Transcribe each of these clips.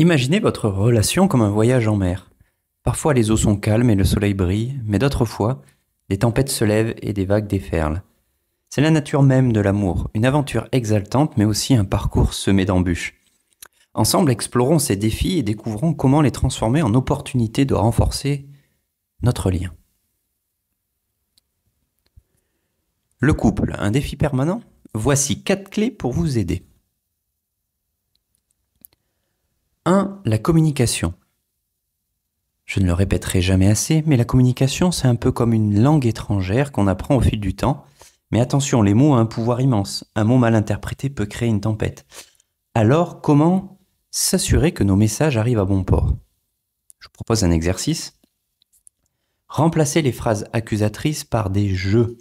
Imaginez votre relation comme un voyage en mer. Parfois les eaux sont calmes et le soleil brille, mais d'autres fois, les tempêtes se lèvent et des vagues déferlent. C'est la nature même de l'amour, une aventure exaltante mais aussi un parcours semé d'embûches. Ensemble, explorons ces défis et découvrons comment les transformer en opportunités de renforcer notre lien. Le couple, un défi permanent Voici quatre clés pour vous aider. 1. La communication. Je ne le répéterai jamais assez, mais la communication, c'est un peu comme une langue étrangère qu'on apprend au fil du temps. Mais attention, les mots ont un pouvoir immense. Un mot mal interprété peut créer une tempête. Alors, comment s'assurer que nos messages arrivent à bon port Je vous propose un exercice. Remplacez les phrases accusatrices par des je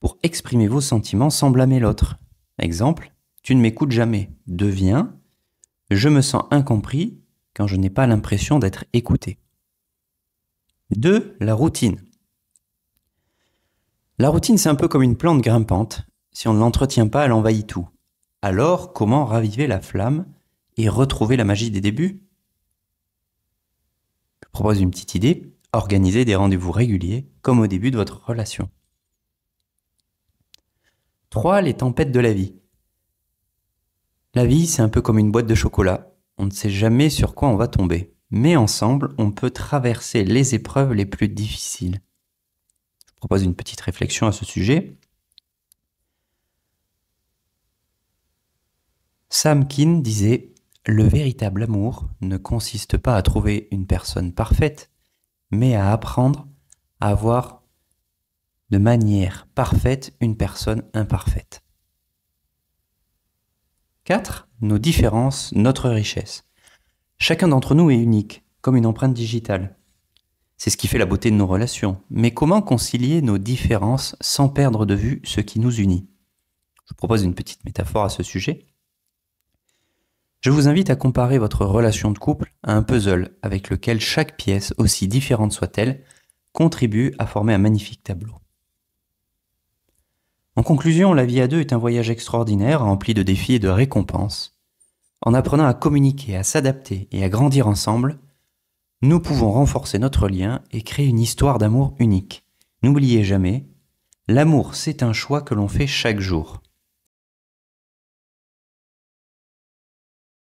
pour exprimer vos sentiments sans blâmer l'autre. Exemple, tu ne m'écoutes jamais. Deviens, je me sens incompris quand je n'ai pas l'impression d'être écouté. 2. La routine. La routine, c'est un peu comme une plante grimpante. Si on ne l'entretient pas, elle envahit tout. Alors, comment raviver la flamme et retrouver la magie des débuts Je propose une petite idée. organiser des rendez-vous réguliers, comme au début de votre relation. 3. Les tempêtes de la vie. La vie, c'est un peu comme une boîte de chocolat. On ne sait jamais sur quoi on va tomber. Mais ensemble, on peut traverser les épreuves les plus difficiles. Je propose une petite réflexion à ce sujet. Sam Kinn disait Le véritable amour ne consiste pas à trouver une personne parfaite, mais à apprendre à avoir de manière parfaite une personne imparfaite. 4. Nos différences, notre richesse. Chacun d'entre nous est unique, comme une empreinte digitale. C'est ce qui fait la beauté de nos relations. Mais comment concilier nos différences sans perdre de vue ce qui nous unit Je vous propose une petite métaphore à ce sujet. Je vous invite à comparer votre relation de couple à un puzzle avec lequel chaque pièce, aussi différente soit-elle, contribue à former un magnifique tableau. En conclusion, la vie à deux est un voyage extraordinaire rempli de défis et de récompenses. En apprenant à communiquer, à s'adapter et à grandir ensemble, nous pouvons renforcer notre lien et créer une histoire d'amour unique. N'oubliez jamais, l'amour c'est un choix que l'on fait chaque jour.